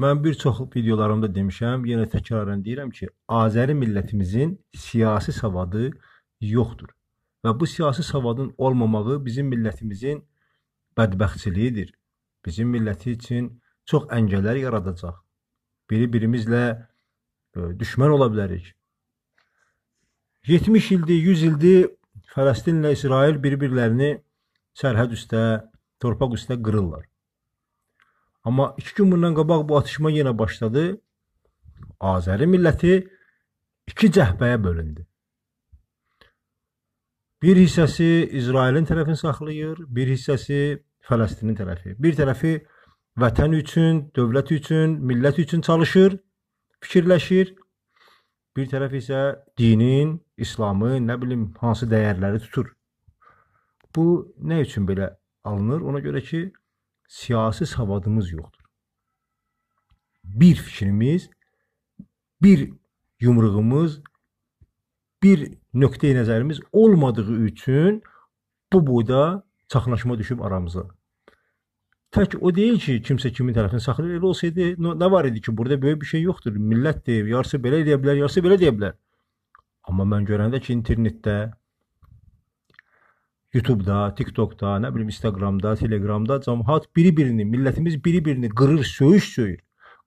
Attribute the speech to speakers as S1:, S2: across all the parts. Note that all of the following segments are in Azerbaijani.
S1: Mən bir çox videolarımda demişəm, yenə təkrarən deyirəm ki, Azəri millətimizin siyasi savadı yoxdur. Və bu siyasi savadın olmamağı bizim millətimizin bədbəxtçiliyidir. Bizim milləti üçün çox əngəllər yaradacaq. Biri-birimizlə e, düşmən ola bilərik. 70 ildir, 100 ildir Fələstinlə İsrail bir-birlərini sərhəd üstə, torpaq üstə qırırlar. Amma iki gün bundan qabaq bu atışma yenə başladı. Azəri milləti iki cəhbəyə bölündü. Bir hissəsi İsrailin tərəfini saxlayır, bir hissəsi Fələstinin tərəfi. Bir tərəfi vətən üçün, dövlət üçün, millət üçün çalışır, fikirləşir. Bir tərəf isə dinin, İslamı, nə bilim hansı dəyərləri tutur. Bu nə üçün belə alınır? Ona görə ki, siyasi savadımız yoxdur. Bir fikrimiz, bir yumruğumuz, bir nöqtəyə nəzərimiz olmadığı üçün bu boyda çaxnaşma düşüb aramıza. Tək o deyil ki, kimsə kimin tərəfini saxlayır. Elə olsaydı, nə var idi ki, burada böyük bir şey yoxdur. Millət deyib, yarısı belə deyə bilər, yarısı belə deyə bilər. Amma mən görəndə ki, internetdə YouTube'da, TikTok'ta, nə bilim Instagram'da, Telegram'da cəmaət biri-birini, millətimiz biri-birini qırır, söyüş söyür.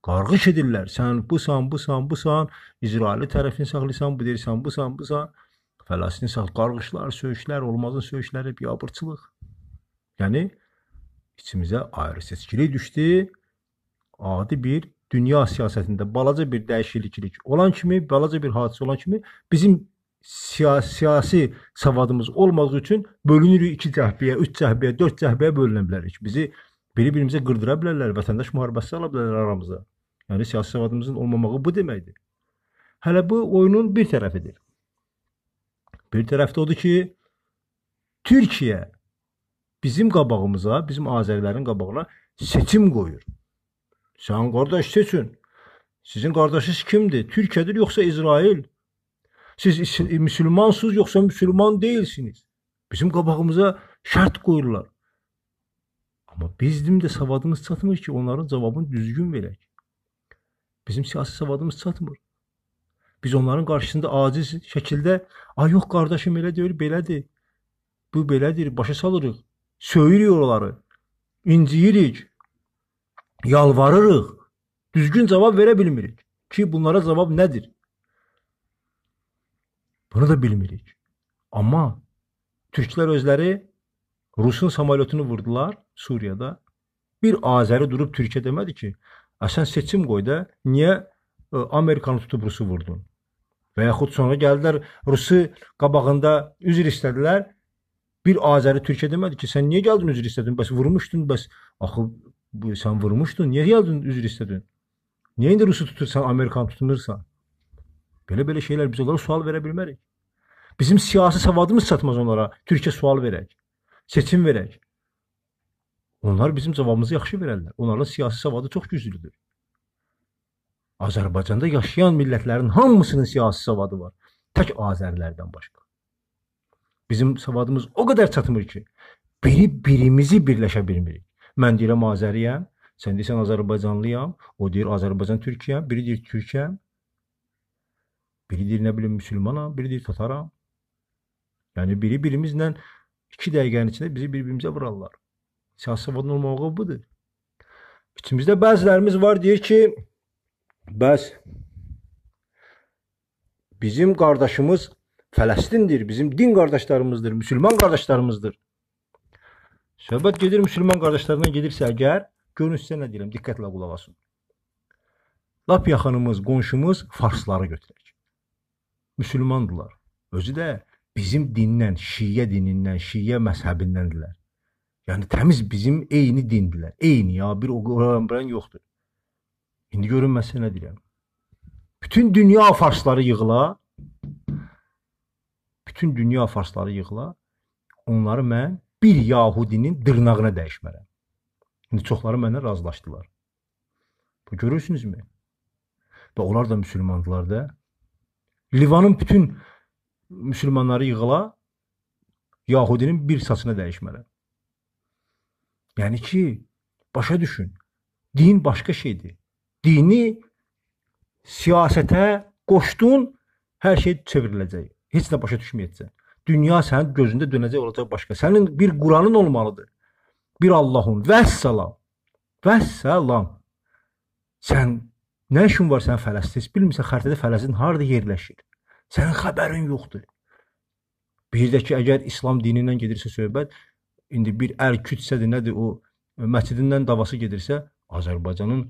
S1: Qarğış edirlər. Sən busan, busan, busan, İsrail tərəfini saxlayırsan, bu deyirsən, busan, busan. Fələstin sax qarğışlar, söyüşlər, olmazın söyüşləri, biabırçılıq. Yəni içimizə ayrı seçkilik düşdü. Adi bir dünya siyasətində balaca bir dəyişiklik olan kimi, balaca bir hadisə olan kimi bizim siyasi, siyasi savadımız olmadığı üçün bölünürük 2 cəhbiyə, 3 cəhbiyə, 4 cəhbiyə bölünə bilərik. Bizi bir-birimizə qırdıra bilərlər, vətəndaş müharibəsi ala bilərlər aramıza. Yəni siyasi savadımızın olmamağı bu deməkdir. Hələ bu oyunun bir tərəfidir. Bir tərəfdə odur ki, Türkiyə bizim qabağımıza, bizim Azərlərin qabağına seçim qoyur. Sən qardaş seçin. Sizin qardaşınız kimdir? Türkiyədir yoxsa İsrail? Siz e, müsəlmansınız yoxsa müsəlman deyilsiniz. Bizim qabağımıza şərt qoyurlar. Amma bizim də savadımız çatmır ki, onların cavabını düzgün verək. Bizim siyasi savadımız çatmır. Biz onların qarşısında aciz şəkildə, "Ay yox qardaşım elə deyir, belədir. Bu belədir." başa salırıq. Söyürük oraları. İnciyirik. Yalvarırıq. Düzgün cavab verə bilmirik ki, bunlara cavab nədir? Bunu da bilmirik. Amma türklər özləri Rusun samolyotunu vurdular Suriyada. Bir Azəri durub Türkiyə demədi ki, "Əsən seçim qoy da, niyə Amerikanı tutub Rusu vurdun?" Və yaxud sonra gəldilər Rusu qabağında üzr istədilər. Bir Azəri Türkiyə demədi ki, "Sən niyə gəldin üzr istədin? Bəs vurmuşdun, bəs axı sən vurmuşdun, niyə gəldin üzr istədin? Niyə indi Rusu tutursan, Amerikanı tutmursan?" Belə-belə şeylər bizə qala sual verə bilmərik. Bizim siyasi savadımız çatmaz onlara. Türkiyə sual verək, seçim verək. Onlar bizim cavabımızı yaxşı verərlər. Onların siyasi savadı çox güclüdür. Azərbaycanda yaşayan millətlərin hamısının siyasi savadı var. Tək Azərlərdən başqa. Bizim savadımız o qədər çatmır ki, biri-birimizi birləşə bilmirik. Mən deyirəm Azəriyəm, sən deyirsən Azərbaycanlıyam, o deyir Azərbaycan Türkiyəm, biri deyir Türkiyəm, Biridir nə bilim müsəlmana, biridir tatara. Yəni biri birimizlə 2 dəqiqənin içində bizi bir-birimizə vurarlar. Siyasi savadın olmağı budur. İçimizdə bəzilərimiz var deyir ki, bəs bizim qardaşımız Fələstindir, bizim din qardaşlarımızdır, müsəlman qardaşlarımızdır. Söhbət gedir müsəlman qardaşlarından gedirsə əgər, görün sizə nə deyirəm, diqqətlə qulaq asın. Lap yaxınımız, qonşumuz farsları götürək müsəlmandılar. Özü də bizim dindən, Şiyə dinindən, Şiyə məzhəbindəndirlər. Yəni təmiz bizim eyni dindilər. Eyni ya, bir o qoran yoxdur. İndi görün mən sənə deyirəm. Bütün dünya farsları yığıla. Bütün dünya farsları yığıla. Onları mən bir yahudinin dırnağına dəyişmərəm. İndi çoxları mənlə razılaşdılar. Bu görürsünüzmü? Və onlar da müsəlmandılar da. Livanın bütün müsəlmanları yığıla Yahudinin bir saçını dəyişməli. Yəni ki, başa düşün. Din başqa şeydir. Dini siyasətə qoşdun, hər şey çevriləcək. Heç nə başa düşməyəcəksən. Dünya sənin gözündə dönəcək olacaq başqa. Sənin bir Quranın olmalıdır. Bir Allahın. Vəssalam. Vəssalam. Sən Nə işin var sənin Fələstin? Bilmirsən xəritədə Fələstin harda yerləşir? Sənin xəbərin yoxdur. Bir də ki, əgər İslam dinindən gedirsə söhbət, indi bir əl küçsədir, nədir o məscidindən davası gedirsə, Azərbaycanın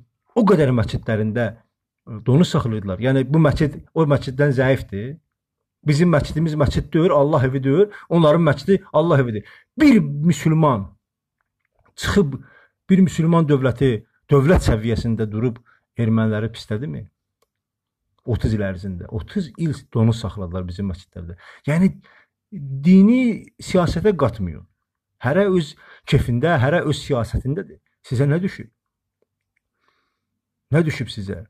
S1: o qədər məscidlərində e, donu saxlayırlar. Yəni bu məscid o məsciddən zəifdir. Bizim məscidimiz məscid deyil, Allah evi deyil. Onların məscidi Allah evidir. Bir müsəlman çıxıb bir müsəlman dövləti dövlət səviyyəsində durub erməniləri pislədirmi? 30 il ərzində 30 il donu saxladılar bizim məscidlərdə. Yəni dini siyasətə qatmıyor. Hərə öz kefində, hərə öz siyasətindədir. Sizə nə düşüb? Nə düşüb sizə?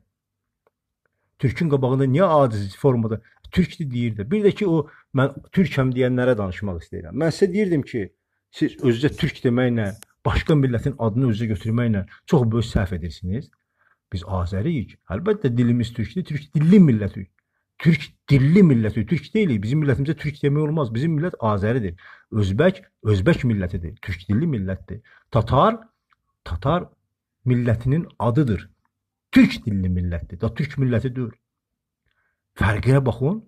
S1: Türkün qabağında niyə aciz formada türkdür deyir də. Bir də ki o mən türkəm deyənlərə danışmaq istəyirəm. Mən sizə deyirdim ki, siz özünüzə türk deməklə başqa millətin adını özünüzə götürməklə çox böyük səhv edirsiniz. Biz Azəriyik. Əlbəttə dilimiz türkdür. Türk dilli millətik. Türk dilli millətik. Türk deyilik. Bizim millətimizə türk demək olmaz. Bizim millət Azəridir. Özbək özbək millətidir. Türk dilli millətdir. Tatar Tatar millətinin adıdır. Türk dilli millətdir. Da türk milləti deyil. Fərqinə baxın.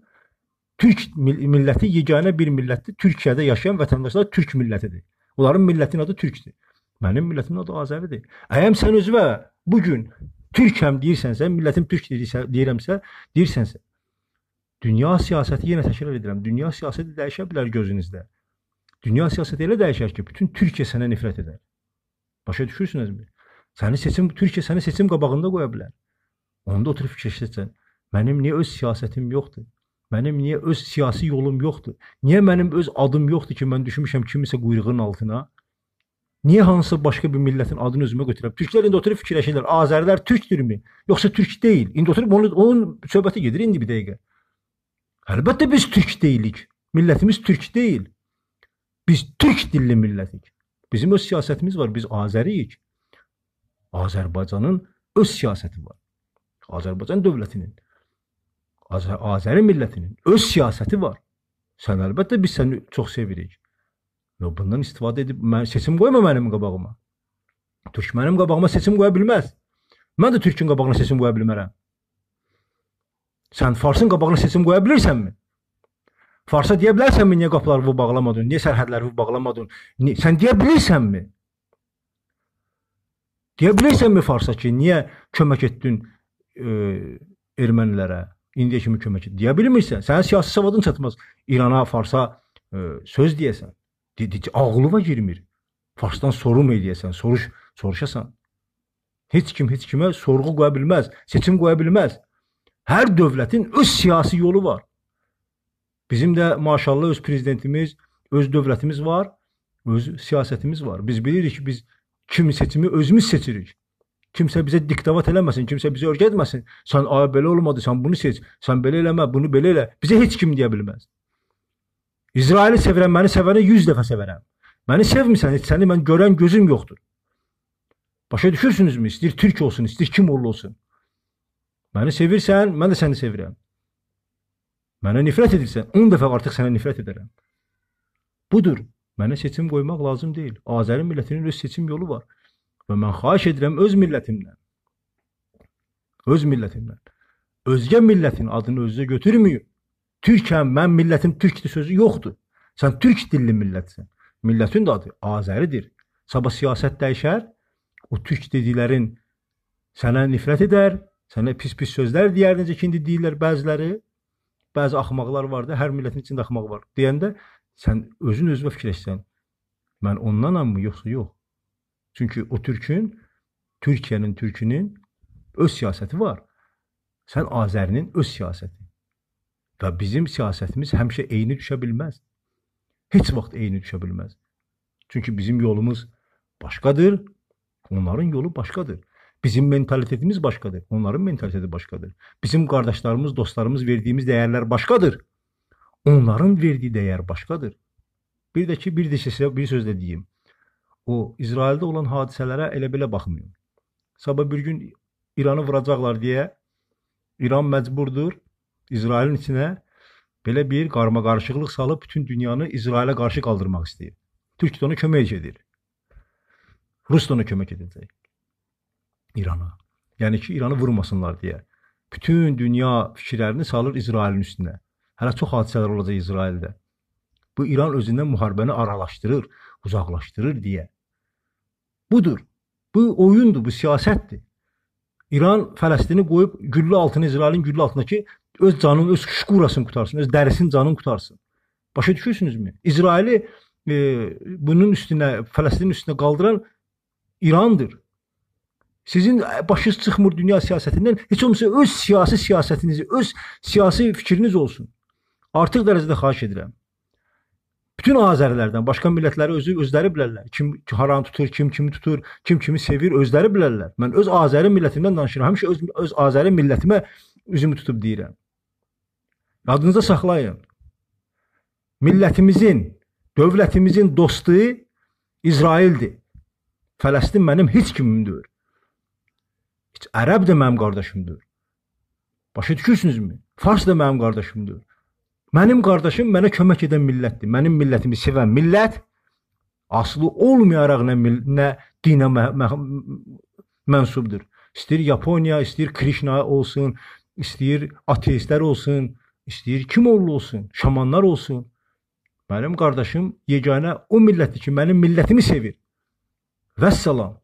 S1: Türk milləti yeganə bir millətdir. Türkiyədə yaşayan vətəndaşlar türk millətidir. Onların millətinin adı türkdür. Mənim millətimin adı Azəridir. Əyəm sən özünə bu gün Türkəm deyirsənsə, millətim türk deyirsə, deyirəmsə, deyirsənsə, dünya siyasəti yenə təkrar edirəm, dünya siyasəti dəyişə bilər gözünüzdə. Dünya siyasəti elə dəyişər ki, bütün Türkiyə sənə nifrət edər. Başa düşürsünüzmü? Səni seçim Türkiyə səni seçim qabağında qoya bilər. Onda oturub fikirləşəcəksən. Mənim niyə öz siyasətim yoxdur? Mənim niyə öz siyasi yolum yoxdur? Niyə mənim öz adım yoxdur ki, mən düşmüşəm kimisə quyruğunun altına? Niyə hansı başqa bir millətin adını özümə götürəm? Türklər indi oturub fikirləşirlər. Azərlər türkdürmü? Yoxsa türk deyil? İndi oturub onun onun söhbəti gedir indi bir dəqiqə. Əlbəttə biz türk deyilik. Millətimiz türk deyil. Biz türk dilli millətik. Bizim öz siyasətimiz var. Biz Azəriyik. Azərbaycanın öz siyasəti var. Azərbaycan dövlətinin, Azər Azəri millətinin öz siyasəti var. Sən əlbəttə biz səni çox sevirik. Və bundan istifadə edib mən seçim qoyma mənim qabağıma. Türk mənim qabağıma seçim qoya bilməz. Mən də türkün qabağına seçim qoya bilmərəm. Sən farsın qabağına seçim qoya bilirsənmi? Farsa deyə bilərsənmi niyə qapıları bağlamadın? Niyə sərhədləri bağlamadın? Niyə? Sən deyə bilirsənmi? Deyə bilirsənmi Farsa ki, niyə kömək etdin e, ermənilərə? İndiyə kimi kömək etdin. Deyə bilmirsən. Sənin siyasi savadın çatmaz İrana, Farsa e, söz deyəsən. Dedi ki, ağlıva girmir. Faşdan sorum eləyəsən, soruş, soruşasan. Heç kim heç kimə sorğu qoya bilməz, seçim qoya bilməz. Hər dövlətin öz siyasi yolu var. Bizim də maşallah öz prezidentimiz, öz dövlətimiz var, öz siyasətimiz var. Biz bilirik ki, biz kimi seçimi özümüz seçirik. Kimsə bizə diktavat eləməsin, kimsə bizə öyrətməsin. Sən ay belə olmadı, sən bunu seç, sən belə eləmə, bunu belə elə. Bizə heç kim deyə bilməz. İsraili sevirəm, məni sevənə 100 dəfə sevərəm. Məni sevmirsən, heç səni mən görən gözüm yoxdur. Başa düşürsünüzmü? İstəyir türk olsun, istəyir kim uğurlu olsun. Məni sevirsən, mən də səni sevirəm. Mənə nifrət edirsən, 10 dəfə artıq sənə nifrət edərəm. Budur. Mənə seçim qoymaq lazım deyil. Azəri millətinin öz seçim yolu var. Və mən xahiş edirəm öz millətimdən. Öz millətimdən. Özgə millətin adını özünə götürməyin. Türkəm, mən millətim türkdür sözü yoxdur. Sən türk dilli millətsən. Millətin də adı Azəridir. Sabah siyasət dəyişər, o türk dediklərin sənə nifrət edər, sənə pis-pis sözlər deyər, necə ki indi deyirlər bəziləri. Bəzi axmaqlar var da, hər millətin içində axmaq var. Deyəndə sən özün özünə fikirləşsən. Mən ondanamı yoxsa yox? Çünki o türkün, Türkiyənin türkünün öz siyasəti var. Sən Azərinin öz siyasəti Və bizim siyasətimiz həmişə eyni düşə bilməz. Heç vaxt eyni düşə bilməz. Çünki bizim yolumuz başqadır, onların yolu başqadır. Bizim mentalitetimiz başqadır, onların mentaliteti başqadır. Bizim qardaşlarımız, dostlarımız verdiyimiz dəyərlər başqadır. Onların verdiyi dəyər başqadır. Bir də ki, bir də sizə bir sözlə deyim. O İsraildə olan hadisələrə elə belə baxmayın. Sabah bir gün İranı vuracaqlar deyə İran məcburdur İsrailin içinə belə bir qarma qarışıqlıq salıb bütün dünyanı İsrailə qarşı qaldırmaq istəyir. Türk də ona kömək edir. Rus da ona kömək edəcək. İrana. Yəni ki, İranı vurmasınlar deyə. Bütün dünya fikirlərini salır İsrailin üstünə. Hələ çox hadisələr olacaq İsraildə. Bu İran özündən müharibəni aralaşdırır, uzaqlaşdırır deyə. Budur. Bu oyundur, bu siyasətdir. İran Fələstini qoyub güllə altına İsrailin güllə altındakı öz canın, öz şkurasını qutarsın, öz dərisin canın qutarsın. Başa düşürsünüzmü? İsraili e, bunun üstünə, Fələstinin üstünə qaldıran İrandır. Sizin başınız çıxmır dünya siyasətindən. Heç olmasa öz siyasi siyasətinizi, öz siyasi fikriniz olsun. Artıq dərəcədə xahiş edirəm. Bütün Azərlərdən, başqa millətləri özü özləri bilərlər. Kim haranı tutur, kim kimi tutur, kim kimi sevir, özləri bilərlər. Mən öz Azəri millətimdən danışıram. Həmişə öz öz Azəri millətimə üzümü tutub deyirəm. Yadınıza saxlayın. Millətimizin, dövlətimizin dostu İsraildir. Fələstin mənim heç kimimdir. Heç ərəb də mənim qardaşımdır. Başa düşürsünüzmü? Fars da mənim qardaşımdır. Mənim qardaşım mənə kömək edən millətdir. Mənim millətimi sevən millət aslı olmayaraq nə, nə dinə mənsubdur. İstəyir Yaponiya, istəyir Krishna olsun, istəyir ateistlər olsun, İstəyir kim oğlu olsun, şamanlar olsun. Mənim qardaşım yeganə o millətdir ki, mənim millətimi sevir. Vəssalam.